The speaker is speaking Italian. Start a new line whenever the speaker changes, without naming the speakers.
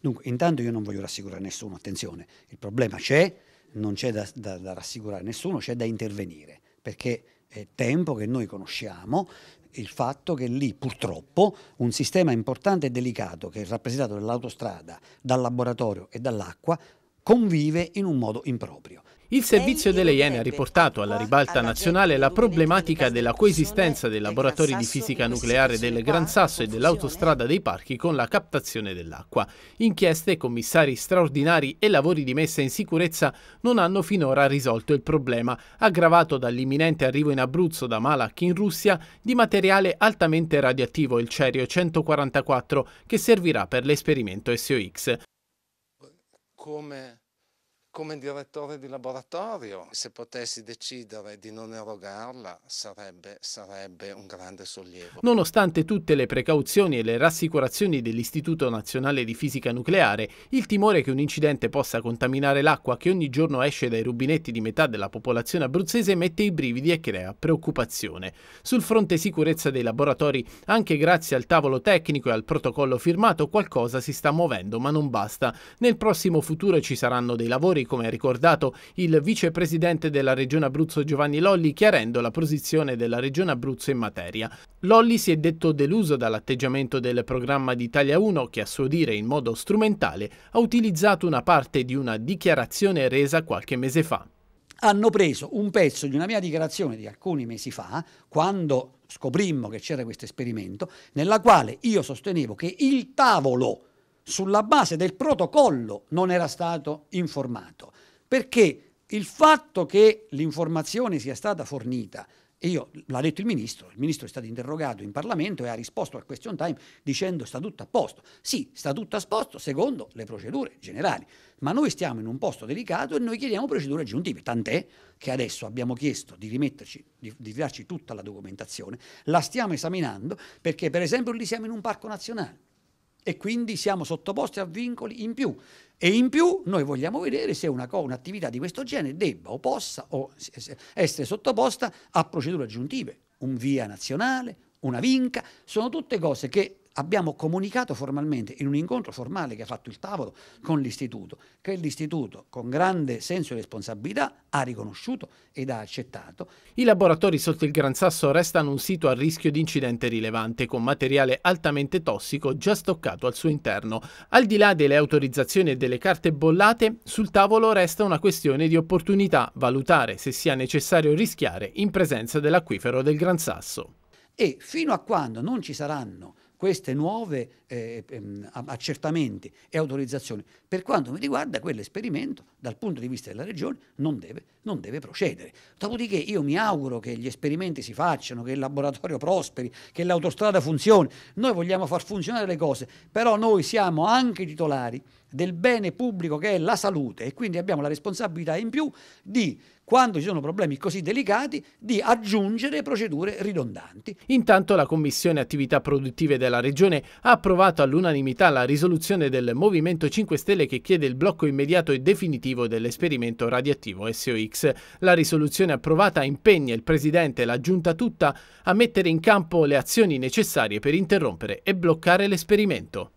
Dunque, intanto io non voglio rassicurare nessuno, attenzione, il problema c'è, non c'è da, da, da rassicurare nessuno, c'è da intervenire, perché è tempo che noi conosciamo il fatto che lì purtroppo un sistema importante e delicato che è rappresentato dall'autostrada, dal laboratorio e dall'acqua convive in un modo improprio. Il servizio
delle Iene ha riportato alla ribalta nazionale la problematica della coesistenza dei laboratori di fisica nucleare del Gran Sasso e dell'autostrada dei parchi con la captazione dell'acqua. Inchieste, commissari straordinari e lavori di messa in sicurezza non hanno finora risolto il problema, aggravato dall'imminente arrivo in Abruzzo da Malak in Russia di materiale altamente radioattivo, il cerio 144, che servirà per l'esperimento SOX. Come come direttore di laboratorio. Se potessi decidere di non erogarla sarebbe, sarebbe un grande sollievo. Nonostante tutte le precauzioni e le rassicurazioni dell'Istituto Nazionale di Fisica Nucleare, il timore che un incidente possa contaminare l'acqua che ogni giorno esce dai rubinetti di metà della popolazione abruzzese mette i brividi e crea preoccupazione. Sul fronte sicurezza dei laboratori, anche grazie al tavolo tecnico e al protocollo firmato, qualcosa si sta muovendo, ma non basta. Nel prossimo futuro ci saranno dei lavori come ha ricordato il vicepresidente della Regione Abruzzo Giovanni Lolli, chiarendo la posizione della Regione Abruzzo in materia. Lolli si è detto deluso dall'atteggiamento del programma d'Italia 1 che a suo dire in modo strumentale ha utilizzato una parte di una dichiarazione resa qualche mese fa.
Hanno preso un pezzo di una mia dichiarazione di alcuni mesi fa, quando scoprimmo che c'era questo esperimento, nella quale io sostenevo che il tavolo sulla base del protocollo non era stato informato, perché il fatto che l'informazione sia stata fornita io l'ha detto il ministro, il ministro è stato interrogato in Parlamento e ha risposto al question time dicendo sta tutto a posto. Sì, sta tutto a posto secondo le procedure generali, ma noi stiamo in un posto delicato e noi chiediamo procedure aggiuntive, tant'è che adesso abbiamo chiesto di rimetterci, di, di darci tutta la documentazione, la stiamo esaminando perché per esempio lì siamo in un parco nazionale e quindi siamo sottoposti a vincoli in più. E in più noi vogliamo vedere se una, un'attività di questo genere debba o possa o essere sottoposta a procedure aggiuntive, un via nazionale, una vinca, sono tutte cose che abbiamo comunicato formalmente in un incontro formale che ha fatto il tavolo con l'Istituto, che l'Istituto con grande senso di responsabilità ha riconosciuto ed ha accettato.
I laboratori sotto il Gran Sasso restano un sito a rischio di incidente rilevante con materiale altamente tossico già stoccato al suo interno. Al di là delle autorizzazioni e delle carte bollate, sul tavolo resta una questione di opportunità, valutare se sia necessario rischiare in presenza dell'acquifero del Gran Sasso.
E fino a quando non ci saranno queste nuove eh, ehm, accertamenti e autorizzazioni. Per quanto mi riguarda, quell'esperimento, dal punto di vista della Regione, non deve, non deve procedere. Dopodiché io mi auguro che gli esperimenti si facciano, che il laboratorio prosperi, che l'autostrada funzioni. Noi vogliamo far funzionare le cose, però noi siamo anche titolari del bene pubblico che è la salute e quindi abbiamo la responsabilità in più di quando ci sono problemi così delicati, di aggiungere procedure ridondanti. Intanto
la Commissione Attività Produttive della Regione ha approvato all'unanimità la risoluzione del Movimento 5 Stelle che chiede il blocco immediato e definitivo dell'esperimento radioattivo SOX. La risoluzione approvata impegna il Presidente e la Giunta tutta a mettere in campo le azioni necessarie per interrompere e bloccare l'esperimento.